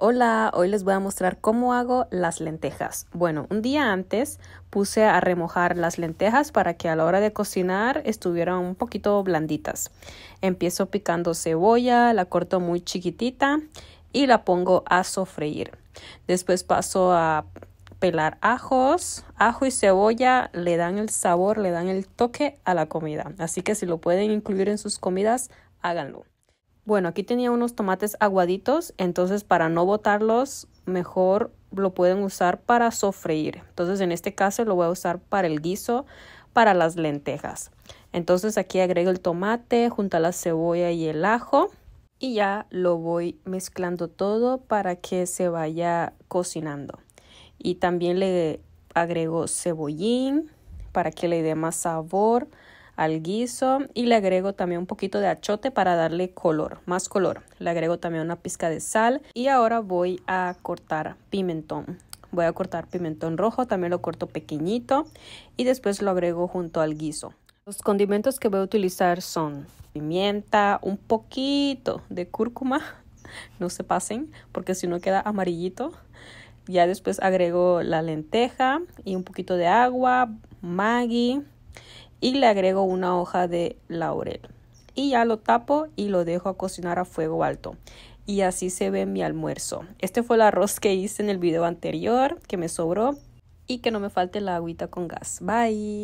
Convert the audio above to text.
Hola, hoy les voy a mostrar cómo hago las lentejas. Bueno, un día antes puse a remojar las lentejas para que a la hora de cocinar estuvieran un poquito blanditas. Empiezo picando cebolla, la corto muy chiquitita y la pongo a sofreír. Después paso a pelar ajos, ajo y cebolla le dan el sabor, le dan el toque a la comida. Así que si lo pueden incluir en sus comidas, háganlo. Bueno, aquí tenía unos tomates aguaditos, entonces para no botarlos, mejor lo pueden usar para sofreír. Entonces en este caso lo voy a usar para el guiso, para las lentejas. Entonces aquí agrego el tomate junto a la cebolla y el ajo y ya lo voy mezclando todo para que se vaya cocinando. Y también le agrego cebollín para que le dé más sabor al guiso y le agrego también un poquito de achote para darle color, más color. Le agrego también una pizca de sal y ahora voy a cortar pimentón. Voy a cortar pimentón rojo, también lo corto pequeñito y después lo agrego junto al guiso. Los condimentos que voy a utilizar son pimienta, un poquito de cúrcuma, no se pasen porque si no queda amarillito. Ya después agrego la lenteja y un poquito de agua, Maggi, y le agrego una hoja de laurel. Y ya lo tapo y lo dejo a cocinar a fuego alto. Y así se ve mi almuerzo. Este fue el arroz que hice en el video anterior, que me sobró. Y que no me falte la agüita con gas. Bye.